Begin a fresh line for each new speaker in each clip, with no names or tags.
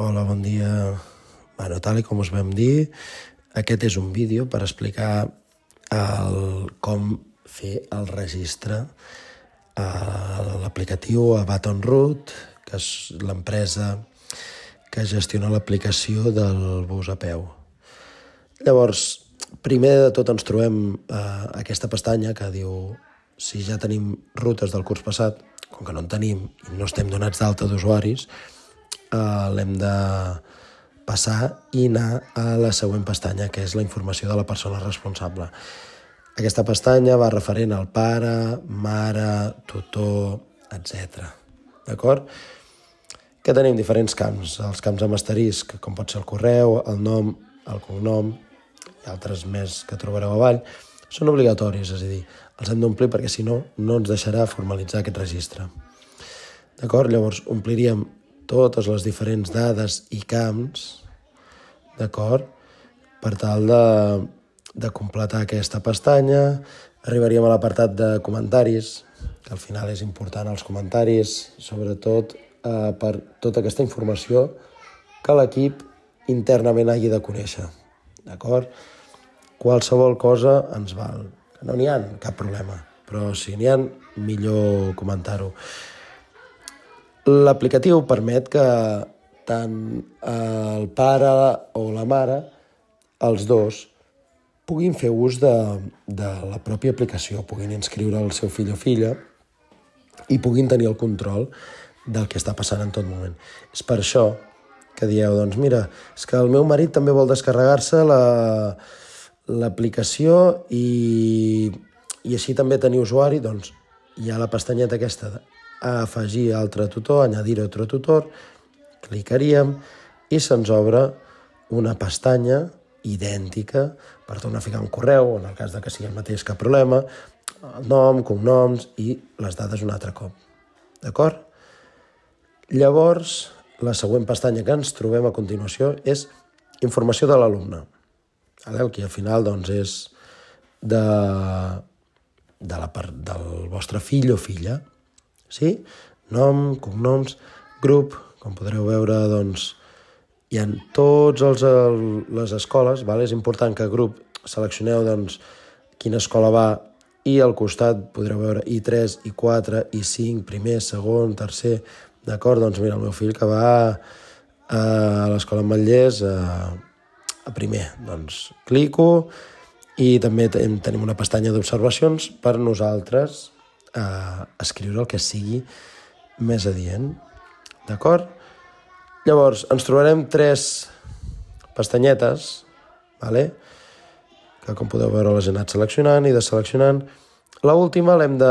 Hola, bon dia. Bueno, tal com us vam dir, aquest és un vídeo per explicar el, com fer el registre a l'aplicatiu a Baton Root, que és l'empresa que gestiona l'aplicació del bus a peu. Llavors, primer de tot ens trobem eh, aquesta pestanya que diu si ja tenim rutes del curs passat, com que no en tenim i no estem donats d'alta d'usuaris, eh, l'hem de passar i anar a la següent pestanya, que és la informació de la persona responsable. Aquesta pestanya va referent al pare, mare, tutor, etc. D'acord? Que tenim diferents camps. Els camps amb asterisc, com pot ser el correu, el nom, el cognom i altres més que trobareu avall, són obligatoris, és a dir, els hem d'omplir perquè si no, no ens deixarà formalitzar aquest registre. D'acord? Llavors, ompliríem totes les diferents dades i camps, d'acord? Per tal de, de completar aquesta pestanya, arribaríem a l'apartat de comentaris, que al final és important els comentaris, sobretot eh, per tota aquesta informació que l'equip internament hagi de conèixer, d'acord? Qualsevol cosa ens val. No n'hi ha cap problema, però si n'hi ha, millor comentar-ho. L'aplicatiu permet que tant eh, el pare o la mare, els dos, puguin fer ús de, de la pròpia aplicació, puguin inscriure el seu fill o filla i puguin tenir el control del que està passant en tot moment. És per això que dieu, doncs mira, és que el meu marit també vol descarregar-se l'aplicació la, i, i així també tenir usuari, doncs hi ha la pestanyeta aquesta a afegir altre tutor, añadir otro tutor, clicaríem i se'ns obre una pestanya idèntica per tornar a ficar un correu, en el cas de que sigui el mateix, cap problema, el nom, cognoms i les dades un altre cop. D'acord? Llavors, la següent pestanya que ens trobem a continuació és informació de l'alumne. El que al final doncs, és de, de la part del vostre fill o filla sí? Nom, cognoms, grup, com podreu veure, doncs, hi ha tots els, el, les escoles, val? és important que grup seleccioneu doncs, quina escola va i al costat podreu veure I3, I4, I5, primer, segon, tercer, d'acord? Doncs mira, el meu fill que va eh, a, l'escola Matllés a, eh, a primer, doncs clico i també tenim una pestanya d'observacions per nosaltres, eh, escriure el que sigui més adient. D'acord? Llavors, ens trobarem tres pestanyetes, vale? que com podeu veure les he anat seleccionant i deseleccionant. La última l'hem de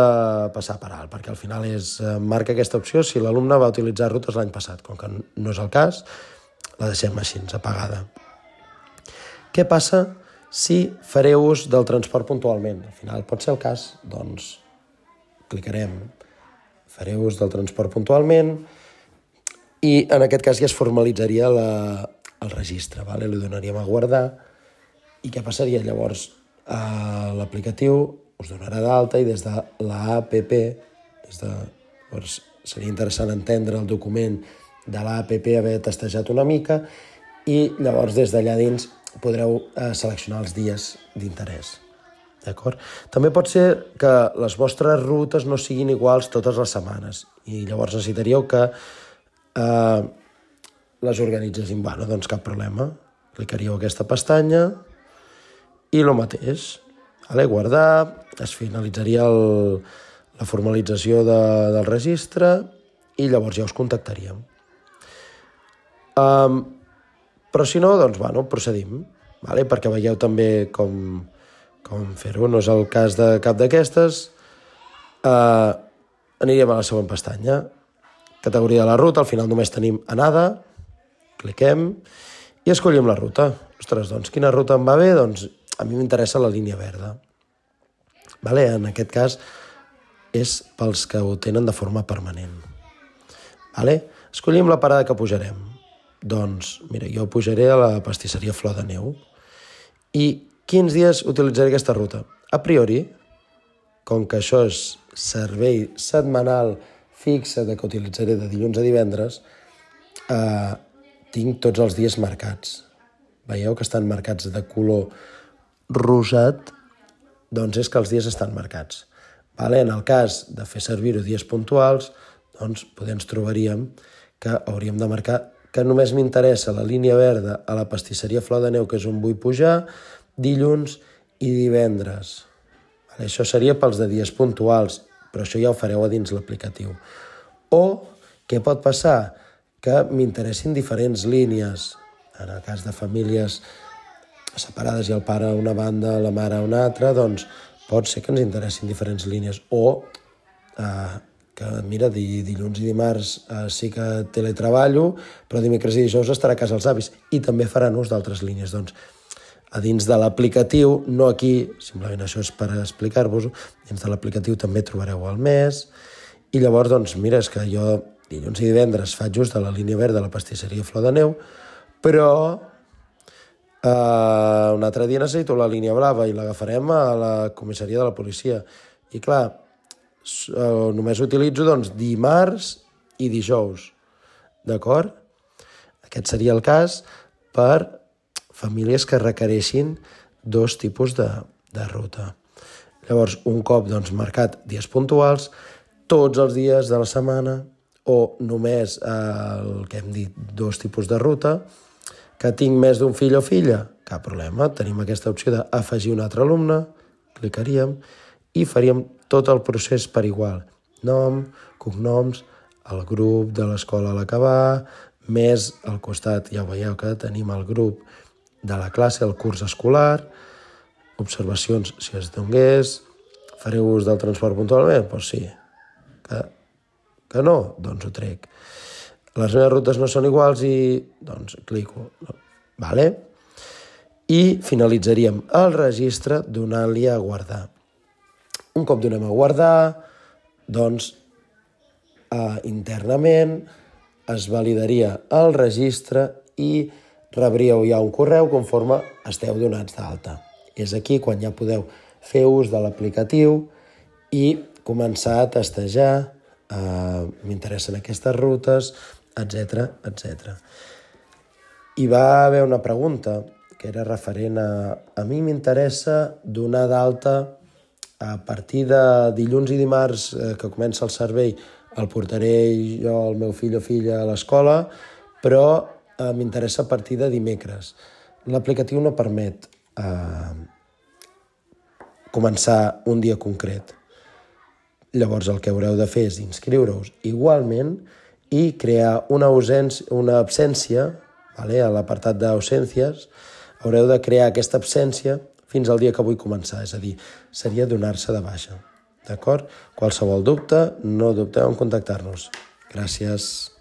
passar per alt, perquè al final és eh, marca aquesta opció si l'alumne va utilitzar rutes l'any passat. Com que no és el cas, la deixem així, apagada. Què passa si fareu ús del transport puntualment? Al final pot ser el cas, doncs, clicarem, faré ús del transport puntualment i en aquest cas ja es formalitzaria la, el registre, vale? li donaríem a guardar i què passaria llavors? Uh, L'aplicatiu us donarà d'alta i des de l'APP, des de, llavors seria interessant entendre el document de l'APP, haver testejat una mica i llavors des d'allà dins podreu uh, seleccionar els dies d'interès. D'acord? També pot ser que les vostres rutes no siguin iguals totes les setmanes i llavors necessitaríeu que eh, les organitzessin. Bueno, doncs cap problema. Clicaríeu aquesta pestanya i lo mateix. Vale? Guardar, es finalitzaria el, la formalització de, del registre i llavors ja us contactaríem. Um, però si no, doncs, bueno, procedim, vale? perquè veieu també com, com fer-ho no és el cas de cap d'aquestes, eh, anirem a la següent pestanya. Categoria de la ruta, al final només tenim anada, cliquem i escollim la ruta. Ostres, doncs quina ruta em va bé? Doncs a mi m'interessa la línia verda. Vale? En aquest cas és pels que ho tenen de forma permanent. Vale? Escollim la parada que pujarem. Doncs, mira, jo pujaré a la pastisseria Flor de Neu i Quins dies utilitzaré aquesta ruta? A priori, com que això és servei setmanal fixe de que utilitzaré de dilluns a divendres, eh, tinc tots els dies marcats. Veieu que estan marcats de color rosat? Doncs és que els dies estan marcats. Vale? En el cas de fer servir-ho dies puntuals, doncs potser ens trobaríem que hauríem de marcar que només m'interessa la línia verda a la pastisseria Flor de Neu, que és on vull pujar, dilluns i divendres. això seria pels de dies puntuals, però això ja ho fareu a dins l'aplicatiu. O què pot passar? Que m'interessin diferents línies, en el cas de famílies separades i el pare a una banda, la mare a una altra, doncs pot ser que ens interessin diferents línies. O eh, que, mira, di, dilluns i dimarts eh, sí que teletreballo, però dimecres i dijous estarà a casa els avis i també faran ús d'altres línies. Doncs a dins de l'aplicatiu, no aquí, simplement això és per explicar vos dins de l'aplicatiu també trobareu el mes, i llavors, doncs, mira, és que jo dilluns i divendres faig just a la línia verda de la pastisseria Flor de Neu, però eh, un altre dia necessito la línia blava i l'agafarem a la comissaria de la policia. I clar, eh, només utilitzo doncs, dimarts i dijous, d'acord? Aquest seria el cas per famílies que requereixin dos tipus de, de ruta. Llavors, un cop doncs, marcat dies puntuals, tots els dies de la setmana o només eh, el que hem dit, dos tipus de ruta, que tinc més d'un fill o filla, cap problema, tenim aquesta opció d'afegir un altre alumne, clicaríem i faríem tot el procés per igual. Nom, cognoms, el grup de l'escola a l'acabar, més al costat, ja ho veieu que tenim el grup de la classe al curs escolar, observacions si es donés, fareu ús del transport puntualment? Doncs pues sí. Que, que no? Doncs ho trec. Les meves rutes no són iguals i... doncs clico. No. Vale? I finalitzaríem el registre donant-li a guardar. Un cop donem a guardar, doncs eh, internament es validaria el registre i rebríeu ja un correu conforme esteu donats d'alta. És aquí quan ja podeu fer ús de l'aplicatiu i començar a testejar, eh, m'interessen aquestes rutes, etc etc. Hi va haver una pregunta que era referent a... A mi m'interessa donar d'alta a partir de dilluns i dimarts eh, que comença el servei el portaré jo, el meu fill o filla a l'escola, però eh, m'interessa a partir de dimecres. L'aplicatiu no permet eh, començar un dia concret. Llavors el que haureu de fer és inscriure-us igualment i crear una, ausència, una absència, vale? a l'apartat d'ausències, haureu de crear aquesta absència fins al dia que vull començar, és a dir, seria donar-se de baixa. D'acord? Qualsevol dubte, no dubteu en contactar-nos. Gràcies.